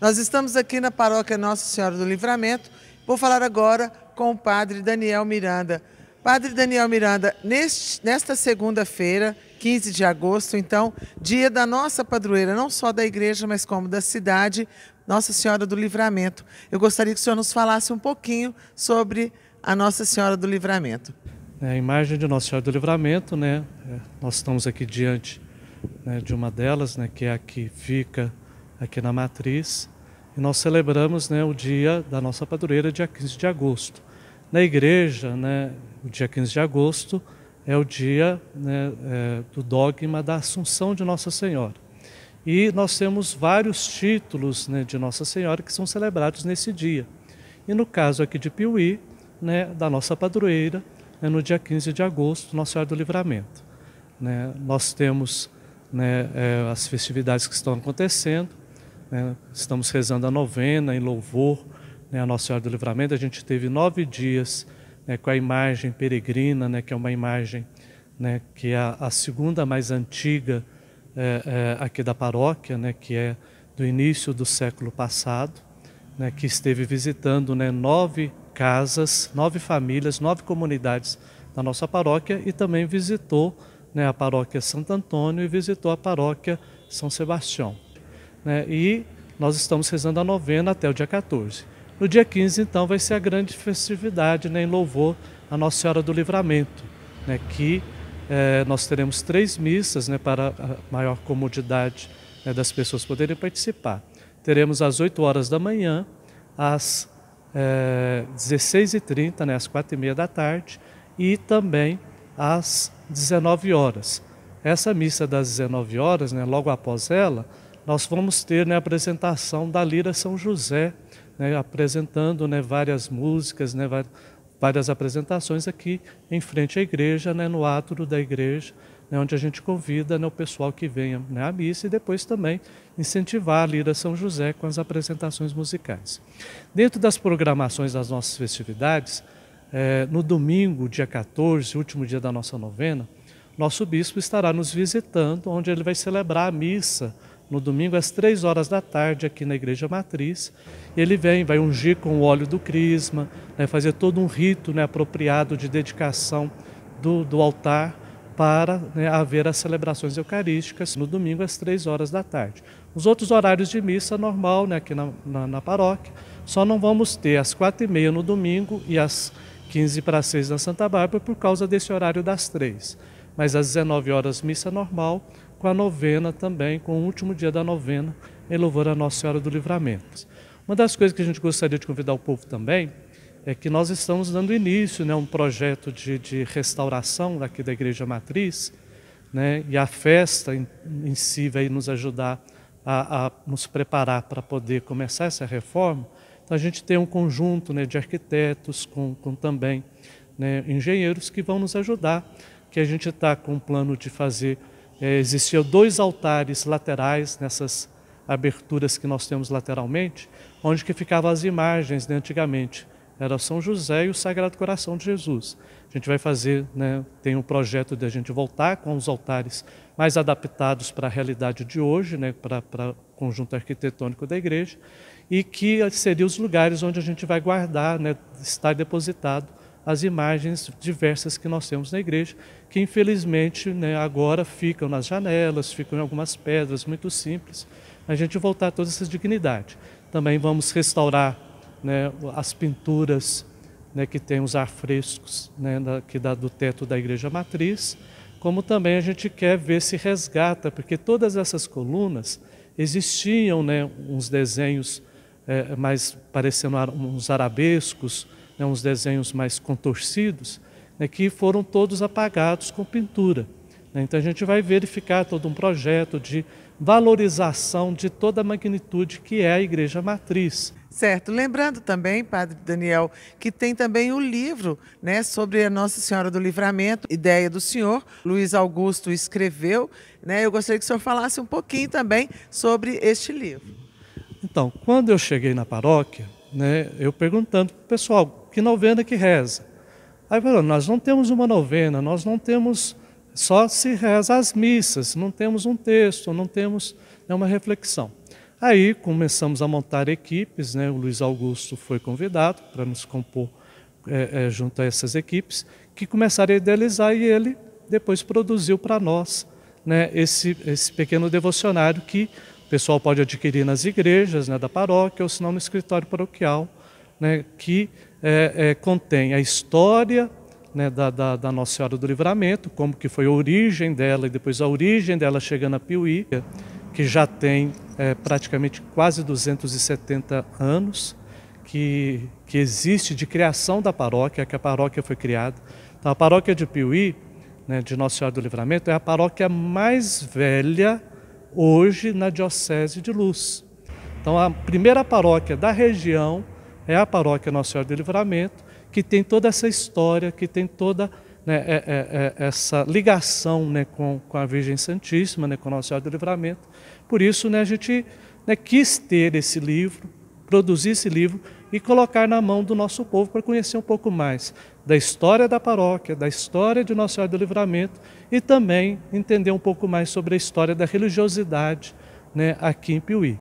Nós estamos aqui na paróquia Nossa Senhora do Livramento. Vou falar agora com o padre Daniel Miranda. Padre Daniel Miranda, neste, nesta segunda-feira, 15 de agosto, então, dia da nossa padroeira, não só da igreja, mas como da cidade, Nossa Senhora do Livramento. Eu gostaria que o senhor nos falasse um pouquinho sobre a Nossa Senhora do Livramento. É a imagem de Nossa Senhora do Livramento, né? É, nós estamos aqui diante né, de uma delas, né, que é a que fica aqui na Matriz. E nós celebramos né, o dia da nossa padroeira, dia 15 de agosto. Na igreja, né, o dia 15 de agosto é o dia né, é, do dogma da Assunção de Nossa Senhora. E nós temos vários títulos né, de Nossa Senhora que são celebrados nesse dia. E no caso aqui de Piuí, né, da nossa padroeira, é no dia 15 de agosto, Nossa Senhora do Livramento. Né, nós temos né, é, as festividades que estão acontecendo, né? Estamos rezando a novena em louvor né, a Nossa Senhora do Livramento. A gente teve nove dias né, com a imagem peregrina, né, que é uma imagem né, que é a segunda mais antiga é, é, aqui da paróquia, né, que é do início do século passado, né, que esteve visitando né, nove casas, nove famílias, nove comunidades da nossa paróquia e também visitou né, a paróquia Santo Antônio e visitou a paróquia São Sebastião. Né? E nós estamos rezando a novena até o dia 14. No dia 15, então, vai ser a grande festividade né, em louvor à Nossa Senhora do Livramento, né, que eh, nós teremos três missas né, para a maior comodidade né, das pessoas poderem participar. Teremos às 8 horas da manhã, às eh, 16h30, né, às 4h30 da tarde, e também às 19 horas. Essa missa das 19 horas, né, logo após ela, nós vamos ter né, a apresentação da Lira São José, né, apresentando né, várias músicas, né, várias apresentações aqui em frente à igreja, né, no átrio da igreja, né, onde a gente convida né, o pessoal que venha né, à missa e depois também incentivar a Lira São José com as apresentações musicais. Dentro das programações das nossas festividades, é, no domingo, dia 14, último dia da nossa novena, nosso bispo estará nos visitando, onde ele vai celebrar a missa no domingo às três horas da tarde aqui na Igreja Matriz. Ele vem, vai ungir com o óleo do crisma, né, fazer todo um rito né, apropriado de dedicação do, do altar para né, haver as celebrações eucarísticas no domingo às três horas da tarde. Os outros horários de missa normal né, aqui na, na, na paróquia, só não vamos ter às quatro e meia no domingo e às 15 para 6 na Santa Bárbara por causa desse horário das três. Mas às 19 horas, missa normal, com a novena também, com o último dia da novena, em louvor à Nossa Senhora do Livramento. Uma das coisas que a gente gostaria de convidar o povo também é que nós estamos dando início né, a né, um projeto de, de restauração daqui da Igreja Matriz, né, e a festa em, em si vai nos ajudar a, a nos preparar para poder começar essa reforma. Então a gente tem um conjunto né, de arquitetos com, com também né, engenheiros que vão nos ajudar que a gente está com o plano de fazer. É, existiam dois altares laterais nessas aberturas que nós temos lateralmente, onde que ficavam as imagens né, antigamente. Era São José e o Sagrado Coração de Jesus. A gente vai fazer, né, tem um projeto de a gente voltar com os altares mais adaptados para a realidade de hoje, né, para o conjunto arquitetônico da igreja, e que seriam os lugares onde a gente vai guardar, né, estar depositado as imagens diversas que nós temos na igreja, que infelizmente né, agora ficam nas janelas, ficam em algumas pedras muito simples. A gente voltar toda essa dignidade. Também vamos restaurar né, as pinturas né, que tem os afrescos né, da, que dá do teto da igreja matriz, como também a gente quer ver se resgata, porque todas essas colunas existiam né, uns desenhos é, mais parecendo uns arabescos, né, uns desenhos mais contorcidos, né, que foram todos apagados com pintura. Né. Então a gente vai verificar todo um projeto de valorização de toda a magnitude que é a Igreja Matriz. Certo. Lembrando também, Padre Daniel, que tem também o livro né, sobre a Nossa Senhora do Livramento, Ideia do Senhor. Luiz Augusto escreveu. Né, eu gostaria que o senhor falasse um pouquinho também sobre este livro. Então, quando eu cheguei na paróquia, né, eu perguntando para o pessoal que novena que reza? Aí falou, nós não temos uma novena, nós não temos, só se reza as missas, não temos um texto, não temos uma reflexão. Aí começamos a montar equipes, né? o Luiz Augusto foi convidado para nos compor é, é, junto a essas equipes, que começaram a idealizar e ele depois produziu para nós né, esse, esse pequeno devocionário que o pessoal pode adquirir nas igrejas né, da paróquia ou se não no escritório paroquial, né, que é, é, contém a história né, da, da, da, Nossa Senhora do Livramento, como que foi a origem dela e depois a origem dela chegando a Piuí, que já tem é, praticamente quase 270 anos que, que existe de criação da paróquia, que a paróquia foi criada. Então, a paróquia de Piuí, né, de Nossa Senhora do Livramento, é a paróquia mais velha hoje na Diocese de Luz. Então, a primeira paróquia da região é a paróquia Nossa Senhora do Livramento, que tem toda essa história, que tem toda né, é, é, é essa ligação né, com, com, a Virgem Santíssima, né, com Nossa Senhora do Livramento. Por isso, né, a gente né, quis ter esse livro, produzir esse livro e colocar na mão do nosso povo para conhecer um pouco mais da história da paróquia, da história de Nossa Senhora do Livramento e também entender um pouco mais sobre a história da religiosidade né, aqui em Piuí.